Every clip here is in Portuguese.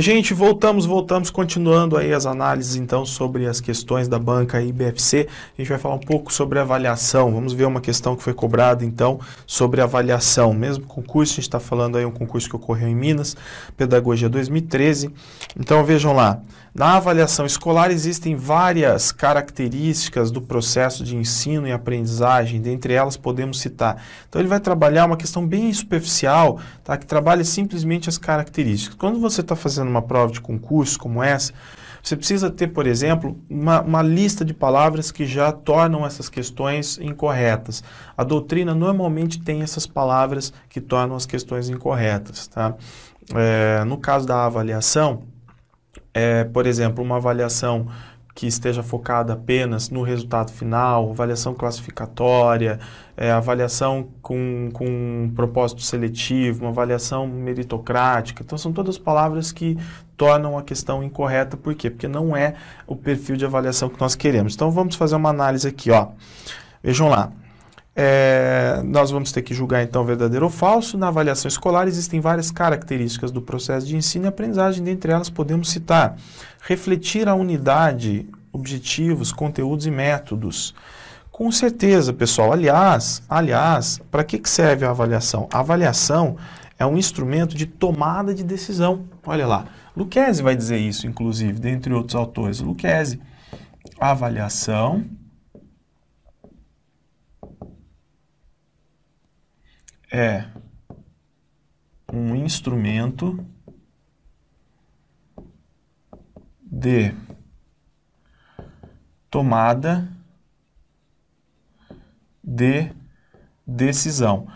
Oi, gente, voltamos, voltamos, continuando aí as análises então sobre as questões da banca IBFC. A gente vai falar um pouco sobre avaliação. Vamos ver uma questão que foi cobrada então sobre avaliação. Mesmo concurso, a gente está falando aí um concurso que ocorreu em Minas, Pedagogia 2013. Então vejam lá. Na avaliação escolar existem várias características do processo de ensino e aprendizagem, dentre elas podemos citar. Então ele vai trabalhar uma questão bem superficial, tá? que trabalha simplesmente as características. Quando você está fazendo uma prova de concurso como essa, você precisa ter, por exemplo, uma, uma lista de palavras que já tornam essas questões incorretas. A doutrina normalmente tem essas palavras que tornam as questões incorretas. Tá? É, no caso da avaliação, é, por exemplo, uma avaliação que esteja focada apenas no resultado final, avaliação classificatória, é, avaliação com, com um propósito seletivo, uma avaliação meritocrática. Então, são todas palavras que tornam a questão incorreta. Por quê? Porque não é o perfil de avaliação que nós queremos. Então, vamos fazer uma análise aqui. Ó. Vejam lá. É, nós vamos ter que julgar então verdadeiro ou falso. Na avaliação escolar existem várias características do processo de ensino e aprendizagem, dentre elas podemos citar refletir a unidade, objetivos, conteúdos e métodos. Com certeza, pessoal. Aliás, aliás, para que, que serve a avaliação? A avaliação é um instrumento de tomada de decisão. Olha lá, Luquezzi vai dizer isso, inclusive, dentre outros autores. Luquezzi, avaliação é um instrumento de tomada de decisão.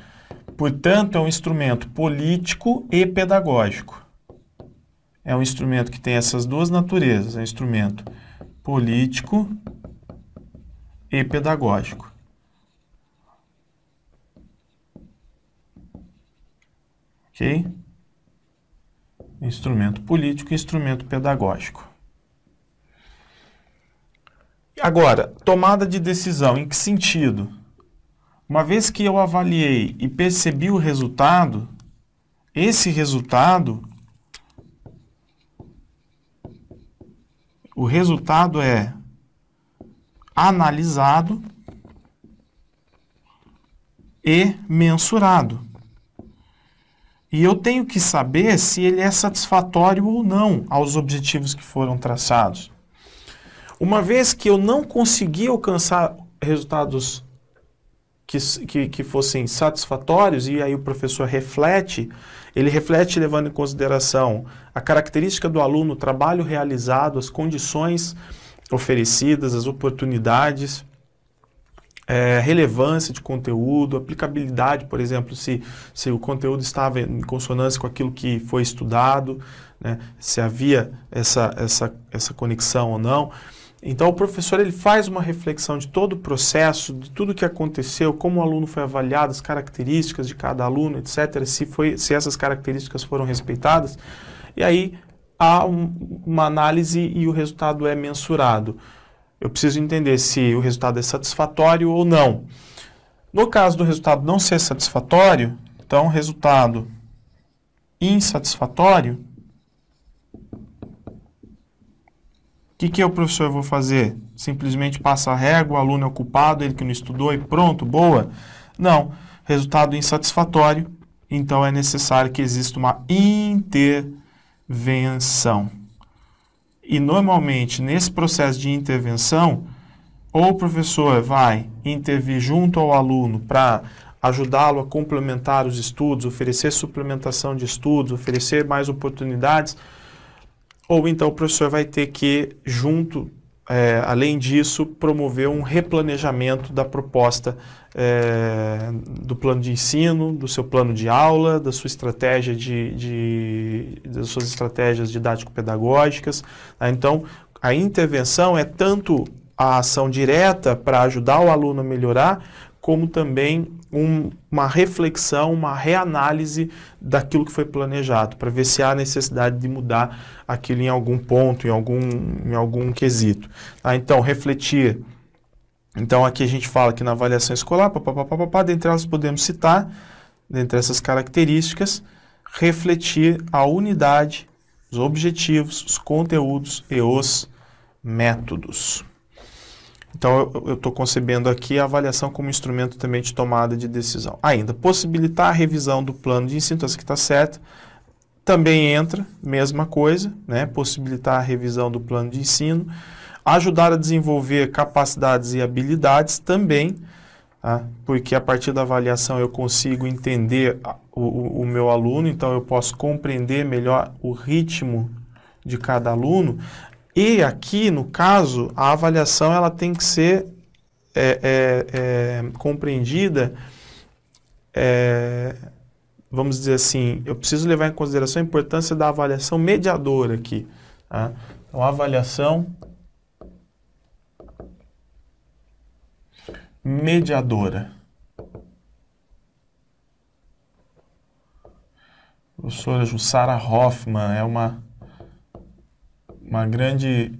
Portanto, é um instrumento político e pedagógico. É um instrumento que tem essas duas naturezas, é um instrumento político e pedagógico. Ok? Instrumento político e instrumento pedagógico. Agora, tomada de decisão, em que sentido? Uma vez que eu avaliei e percebi o resultado, esse resultado, o resultado é analisado e mensurado. E eu tenho que saber se ele é satisfatório ou não aos objetivos que foram traçados. Uma vez que eu não consegui alcançar resultados que, que, que fossem satisfatórios, e aí o professor reflete, ele reflete levando em consideração a característica do aluno, o trabalho realizado, as condições oferecidas, as oportunidades é, relevância de conteúdo, aplicabilidade, por exemplo, se, se o conteúdo estava em consonância com aquilo que foi estudado, né, se havia essa, essa, essa conexão ou não. Então, o professor ele faz uma reflexão de todo o processo, de tudo que aconteceu, como o aluno foi avaliado, as características de cada aluno, etc., se, foi, se essas características foram respeitadas. E aí há um, uma análise e o resultado é mensurado eu preciso entender se o resultado é satisfatório ou não. No caso do resultado não ser satisfatório, então resultado insatisfatório, o que, que eu, professor, vou fazer? Simplesmente passa a régua, o aluno é o culpado, ele que não estudou e pronto, boa? Não. Resultado insatisfatório, então é necessário que exista uma intervenção. E normalmente nesse processo de intervenção, ou o professor vai intervir junto ao aluno para ajudá-lo a complementar os estudos, oferecer suplementação de estudos, oferecer mais oportunidades, ou então o professor vai ter que, junto é, além disso, promoveu um replanejamento da proposta é, do plano de ensino, do seu plano de aula, da sua estratégia de, de das suas estratégias didático-pedagógicas. Né? Então, a intervenção é tanto a ação direta para ajudar o aluno a melhorar, como também um, uma reflexão, uma reanálise daquilo que foi planejado, para ver se há necessidade de mudar aquilo em algum ponto, em algum, em algum quesito. Ah, então, refletir. Então, aqui a gente fala que na avaliação escolar, papapá, dentre elas podemos citar, dentre essas características, refletir a unidade, os objetivos, os conteúdos e os métodos. Então, eu estou concebendo aqui a avaliação como instrumento também de tomada de decisão. Ainda, possibilitar a revisão do plano de ensino, então essa aqui está certa, também entra, mesma coisa, né? possibilitar a revisão do plano de ensino, ajudar a desenvolver capacidades e habilidades também, tá? porque a partir da avaliação eu consigo entender o, o meu aluno, então eu posso compreender melhor o ritmo de cada aluno, e aqui, no caso, a avaliação ela tem que ser é, é, é compreendida, é, vamos dizer assim, eu preciso levar em consideração a importância da avaliação mediadora aqui. Tá? Então, avaliação mediadora. professora Jussara Hoffman é uma uma grande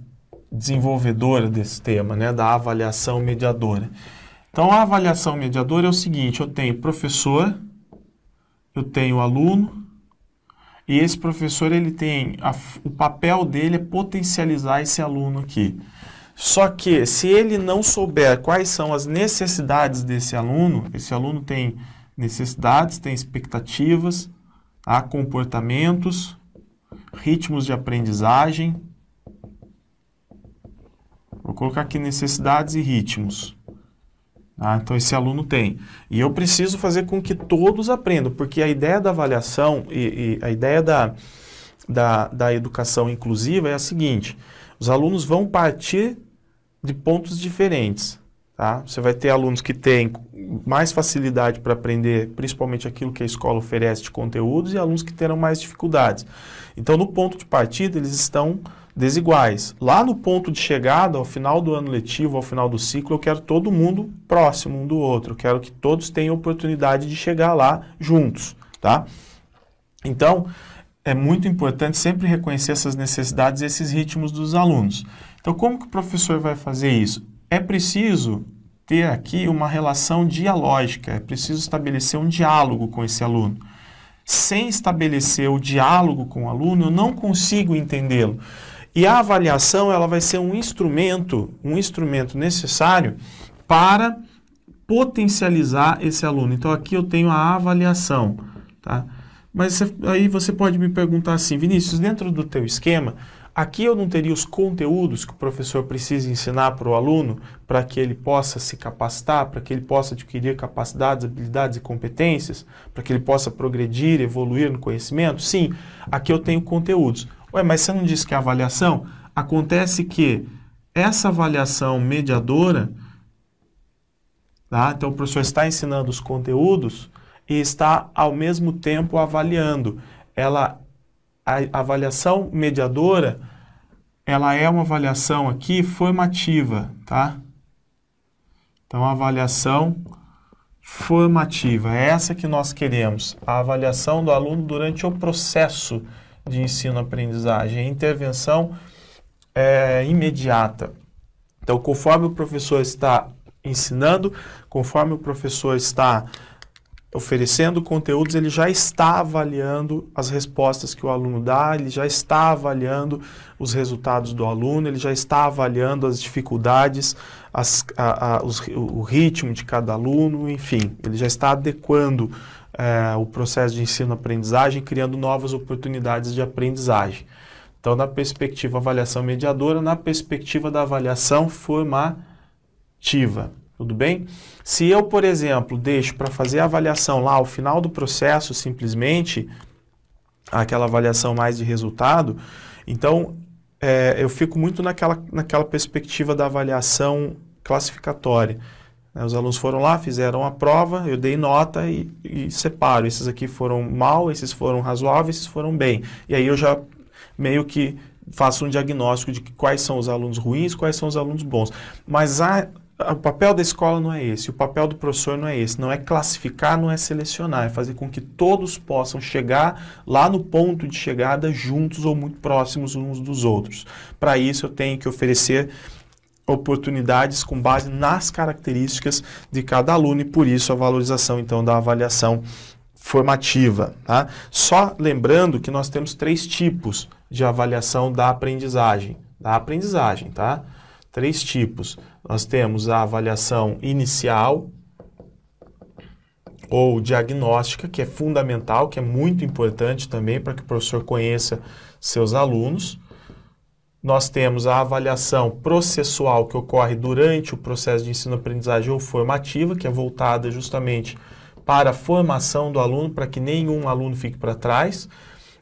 desenvolvedora desse tema, né, da avaliação mediadora. Então, a avaliação mediadora é o seguinte: eu tenho professor, eu tenho aluno, e esse professor ele tem a, o papel dele é potencializar esse aluno aqui. Só que se ele não souber quais são as necessidades desse aluno, esse aluno tem necessidades, tem expectativas, há comportamentos, ritmos de aprendizagem, Vou colocar aqui necessidades e ritmos. Ah, então esse aluno tem. E eu preciso fazer com que todos aprendam, porque a ideia da avaliação e, e a ideia da, da, da educação inclusiva é a seguinte: os alunos vão partir de pontos diferentes. Tá? Você vai ter alunos que têm mais facilidade para aprender, principalmente aquilo que a escola oferece de conteúdos, e alunos que terão mais dificuldades. Então, no ponto de partida, eles estão desiguais. Lá no ponto de chegada, ao final do ano letivo, ao final do ciclo, eu quero todo mundo próximo um do outro, eu quero que todos tenham oportunidade de chegar lá juntos, tá? Então, é muito importante sempre reconhecer essas necessidades e esses ritmos dos alunos. Então, como que o professor vai fazer isso? É preciso ter aqui uma relação dialógica, é preciso estabelecer um diálogo com esse aluno. Sem estabelecer o diálogo com o aluno, eu não consigo entendê-lo. E a avaliação ela vai ser um instrumento, um instrumento necessário para potencializar esse aluno. Então aqui eu tenho a avaliação, tá? Mas aí você pode me perguntar assim, Vinícius, dentro do teu esquema, aqui eu não teria os conteúdos que o professor precisa ensinar para o aluno para que ele possa se capacitar, para que ele possa adquirir capacidades, habilidades e competências, para que ele possa progredir, evoluir no conhecimento? Sim, aqui eu tenho conteúdos. Ué, mas você não disse que a avaliação? Acontece que essa avaliação mediadora, tá? então o professor está ensinando os conteúdos e está ao mesmo tempo avaliando. Ela, a avaliação mediadora, ela é uma avaliação aqui formativa, tá? Então, a avaliação formativa, é essa que nós queremos, a avaliação do aluno durante o processo de ensino-aprendizagem, intervenção é, imediata. Então, conforme o professor está ensinando, conforme o professor está oferecendo conteúdos, ele já está avaliando as respostas que o aluno dá, ele já está avaliando os resultados do aluno, ele já está avaliando as dificuldades, as, a, a, os, o ritmo de cada aluno, enfim, ele já está adequando é, o processo de ensino-aprendizagem, criando novas oportunidades de aprendizagem. Então, na perspectiva avaliação mediadora, na perspectiva da avaliação formativa. Tudo bem? Se eu, por exemplo, deixo para fazer a avaliação lá ao final do processo, simplesmente, aquela avaliação mais de resultado, então é, eu fico muito naquela, naquela perspectiva da avaliação classificatória. Né, os alunos foram lá, fizeram a prova, eu dei nota e, e separo. Esses aqui foram mal, esses foram razoáveis, esses foram bem. E aí eu já meio que faço um diagnóstico de quais são os alunos ruins, quais são os alunos bons. Mas a, a, o papel da escola não é esse, o papel do professor não é esse. Não é classificar, não é selecionar, é fazer com que todos possam chegar lá no ponto de chegada juntos ou muito próximos uns dos outros. Para isso eu tenho que oferecer oportunidades com base nas características de cada aluno e por isso a valorização então da avaliação formativa. Tá? Só lembrando que nós temos três tipos de avaliação da aprendizagem. Da aprendizagem, tá? Três tipos. Nós temos a avaliação inicial ou diagnóstica, que é fundamental, que é muito importante também para que o professor conheça seus alunos nós temos a avaliação processual que ocorre durante o processo de ensino-aprendizagem ou formativa, que é voltada justamente para a formação do aluno, para que nenhum aluno fique para trás.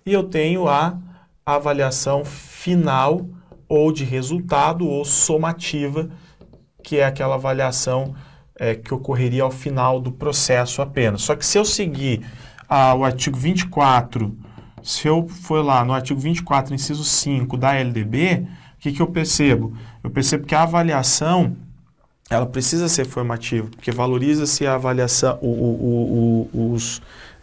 E eu tenho a avaliação final ou de resultado ou somativa, que é aquela avaliação é, que ocorreria ao final do processo apenas. Só que se eu seguir ah, o artigo 24 se eu for lá no artigo 24, inciso 5 da LDB, o que, que eu percebo? Eu percebo que a avaliação ela precisa ser formativa, porque valoriza-se a avaliação, o, o, o, os,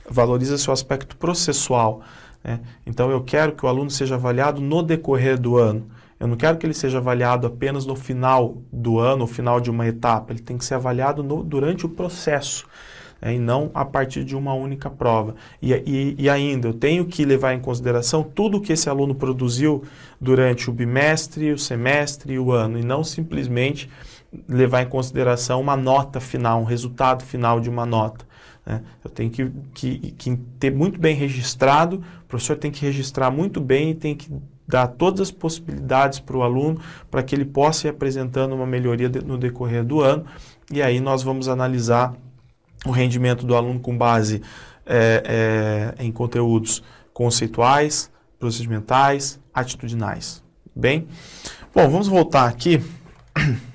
valoriza o aspecto processual. Né? Então, eu quero que o aluno seja avaliado no decorrer do ano. Eu não quero que ele seja avaliado apenas no final do ano, no final de uma etapa. Ele tem que ser avaliado no, durante o processo é, e não a partir de uma única prova. E, e, e, ainda, eu tenho que levar em consideração tudo o que esse aluno produziu durante o bimestre, o semestre e o ano, e não simplesmente levar em consideração uma nota final, um resultado final de uma nota. Né? Eu tenho que, que, que ter muito bem registrado, o professor tem que registrar muito bem e tem que dar todas as possibilidades para o aluno para que ele possa ir apresentando uma melhoria de, no decorrer do ano. E aí nós vamos analisar o rendimento do aluno com base é, é, em conteúdos conceituais, procedimentais, atitudinais. Bem, bom, vamos voltar aqui.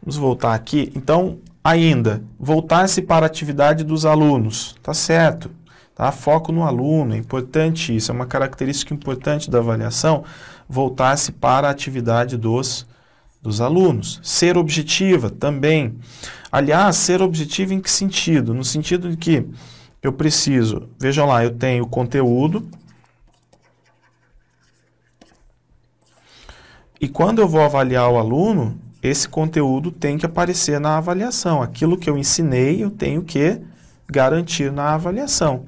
Vamos voltar aqui. Então, ainda, voltar-se para a atividade dos alunos, tá certo? Tá? Foco no aluno, é importante isso, é uma característica importante da avaliação, voltar-se para a atividade dos alunos dos alunos. Ser objetiva também. Aliás, ser objetiva em que sentido? No sentido de que eu preciso, vejam lá, eu tenho conteúdo. E quando eu vou avaliar o aluno, esse conteúdo tem que aparecer na avaliação. Aquilo que eu ensinei, eu tenho que garantir na avaliação.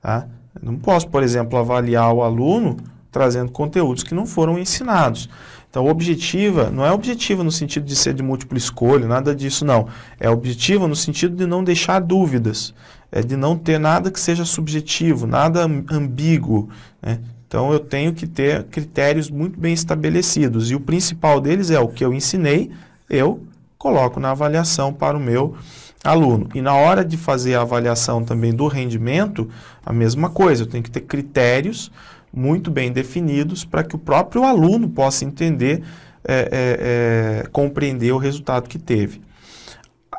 Tá? não posso, por exemplo, avaliar o aluno trazendo conteúdos que não foram ensinados. Então, objetiva não é objetiva no sentido de ser de múltipla escolha, nada disso não. É objetiva no sentido de não deixar dúvidas, é de não ter nada que seja subjetivo, nada ambíguo. Né? Então, eu tenho que ter critérios muito bem estabelecidos e o principal deles é o que eu ensinei, eu coloco na avaliação para o meu aluno. E na hora de fazer a avaliação também do rendimento, a mesma coisa, eu tenho que ter critérios muito bem definidos para que o próprio aluno possa entender, é, é, é, compreender o resultado que teve.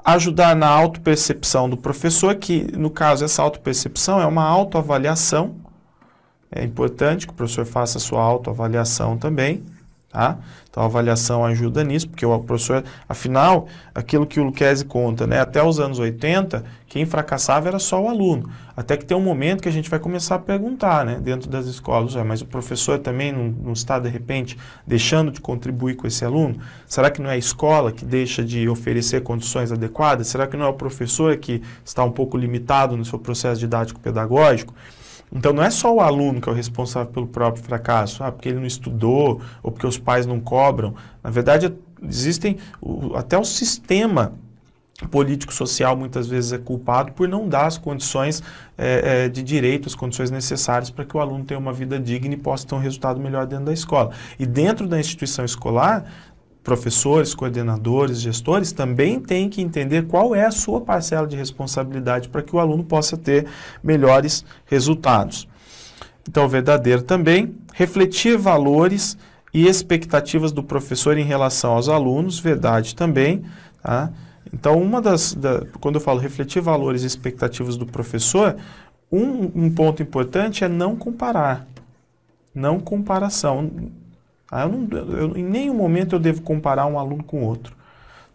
Ajudar na autopercepção do professor, que no caso essa autopercepção é uma autoavaliação, é importante que o professor faça a sua autoavaliação também. Tá? Então a avaliação ajuda nisso, porque o professor, afinal, aquilo que o Luquezzi conta, né? até os anos 80, quem fracassava era só o aluno. Até que tem um momento que a gente vai começar a perguntar né? dentro das escolas, mas o professor também não, não está, de repente, deixando de contribuir com esse aluno? Será que não é a escola que deixa de oferecer condições adequadas? Será que não é o professor que está um pouco limitado no seu processo didático-pedagógico? Então não é só o aluno que é o responsável pelo próprio fracasso, ah, porque ele não estudou ou porque os pais não cobram. Na verdade, existem até o sistema político-social muitas vezes é culpado por não dar as condições é, é, de direito, as condições necessárias para que o aluno tenha uma vida digna e possa ter um resultado melhor dentro da escola. E dentro da instituição escolar, professores, coordenadores, gestores também têm que entender qual é a sua parcela de responsabilidade para que o aluno possa ter melhores resultados. Então, verdadeiro também, refletir valores e expectativas do professor em relação aos alunos, verdade também. Tá? Então, uma das, da, quando eu falo refletir valores e expectativas do professor, um, um ponto importante é não comparar. Não comparação ah, eu não, eu, em nenhum momento eu devo comparar um aluno com outro.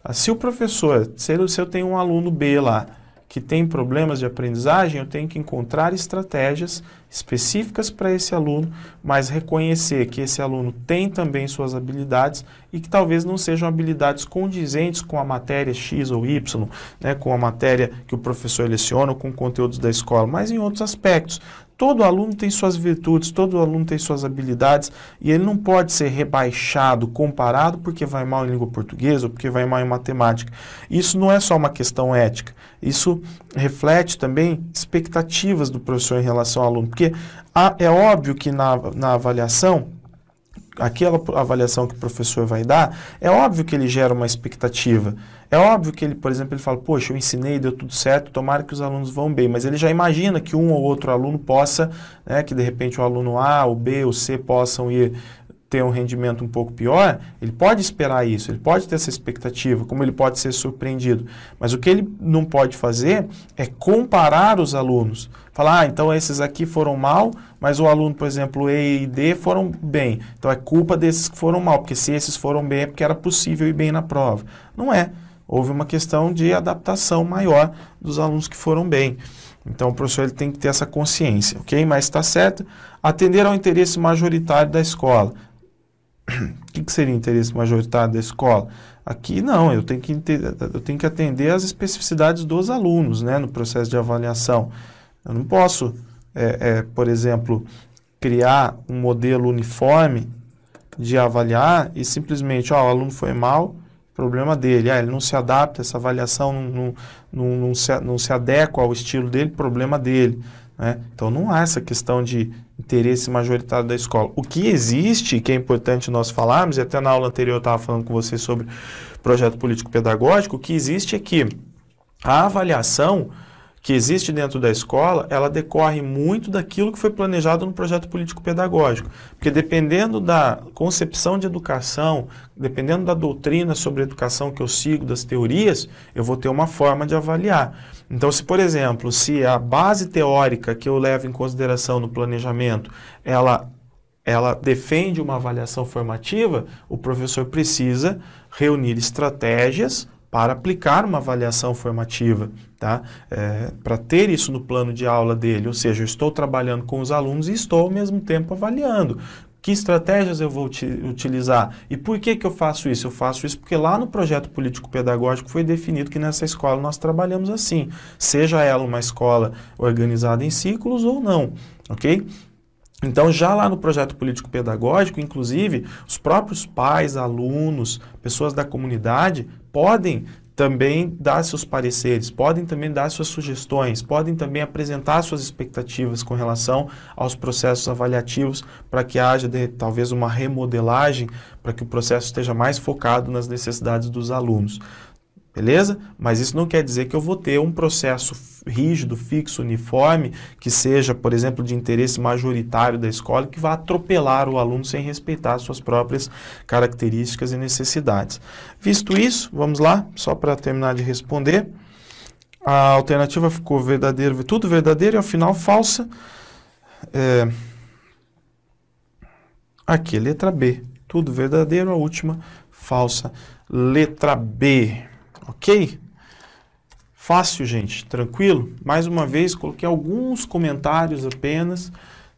Ah, se o professor, se eu tenho um aluno B lá, que tem problemas de aprendizagem, eu tenho que encontrar estratégias específicas para esse aluno, mas reconhecer que esse aluno tem também suas habilidades e que talvez não sejam habilidades condizentes com a matéria X ou Y, né, com a matéria que o professor leciona ou com conteúdos da escola, mas em outros aspectos. Todo aluno tem suas virtudes, todo aluno tem suas habilidades e ele não pode ser rebaixado, comparado porque vai mal em língua portuguesa ou porque vai mal em matemática. Isso não é só uma questão ética, isso reflete também expectativas do professor em relação ao aluno, porque há, é óbvio que na, na avaliação aquela avaliação que o professor vai dar, é óbvio que ele gera uma expectativa. É óbvio que ele, por exemplo, ele fala, poxa, eu ensinei, deu tudo certo, tomara que os alunos vão bem, mas ele já imagina que um ou outro aluno possa, né, que de repente o aluno A, o B, o C possam ir ter um rendimento um pouco pior, ele pode esperar isso, ele pode ter essa expectativa, como ele pode ser surpreendido. Mas o que ele não pode fazer é comparar os alunos. Falar, ah, então esses aqui foram mal, mas o aluno, por exemplo, E e D foram bem. Então é culpa desses que foram mal, porque se esses foram bem é porque era possível ir bem na prova. Não é houve uma questão de adaptação maior dos alunos que foram bem. Então o professor ele tem que ter essa consciência, ok? Mas está certo. Atender ao interesse majoritário da escola. o que, que seria interesse majoritário da escola? Aqui não, eu tenho, que, eu tenho que atender às especificidades dos alunos né, no processo de avaliação. Eu não posso, é, é, por exemplo, criar um modelo uniforme de avaliar e simplesmente, ó, o aluno foi mal, problema dele. Ah, ele não se adapta, essa avaliação não, não, não, se, não se adequa ao estilo dele, problema dele. Né? Então não há essa questão de interesse majoritário da escola. O que existe, que é importante nós falarmos, e até na aula anterior eu estava falando com vocês sobre projeto político-pedagógico, o que existe é que a avaliação que existe dentro da escola, ela decorre muito daquilo que foi planejado no projeto político-pedagógico. Porque dependendo da concepção de educação, dependendo da doutrina sobre educação que eu sigo, das teorias, eu vou ter uma forma de avaliar. Então, se, por exemplo, se a base teórica que eu levo em consideração no planejamento, ela ela defende uma avaliação formativa, o professor precisa reunir estratégias para aplicar uma avaliação formativa, tá? É, para ter isso no plano de aula dele, ou seja, eu estou trabalhando com os alunos e estou ao mesmo tempo avaliando. Que estratégias eu vou utilizar? E por que, que eu faço isso? Eu faço isso porque lá no projeto político-pedagógico foi definido que nessa escola nós trabalhamos assim, seja ela uma escola organizada em ciclos ou não, ok? Então, já lá no projeto político-pedagógico, inclusive, os próprios pais, alunos, pessoas da comunidade podem também dar seus pareceres, podem também dar suas sugestões, podem também apresentar suas expectativas com relação aos processos avaliativos para que haja de, talvez uma remodelagem para que o processo esteja mais focado nas necessidades dos alunos beleza? Mas isso não quer dizer que eu vou ter um processo rígido, fixo, uniforme, que seja, por exemplo, de interesse majoritário da escola, que vá atropelar o aluno sem respeitar suas próprias características e necessidades. Visto isso, vamos lá, só para terminar de responder. A alternativa ficou verdadeiro, tudo verdadeiro e ao final falsa. É... Aqui, letra B. Tudo verdadeiro, a última falsa. Letra B ok? Fácil, gente, tranquilo? Mais uma vez, coloquei alguns comentários apenas,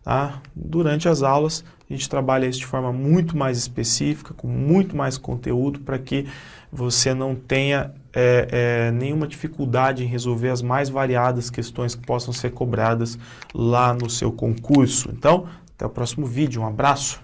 tá? Durante as aulas, a gente trabalha isso de forma muito mais específica, com muito mais conteúdo, para que você não tenha é, é, nenhuma dificuldade em resolver as mais variadas questões que possam ser cobradas lá no seu concurso. Então, até o próximo vídeo, um abraço!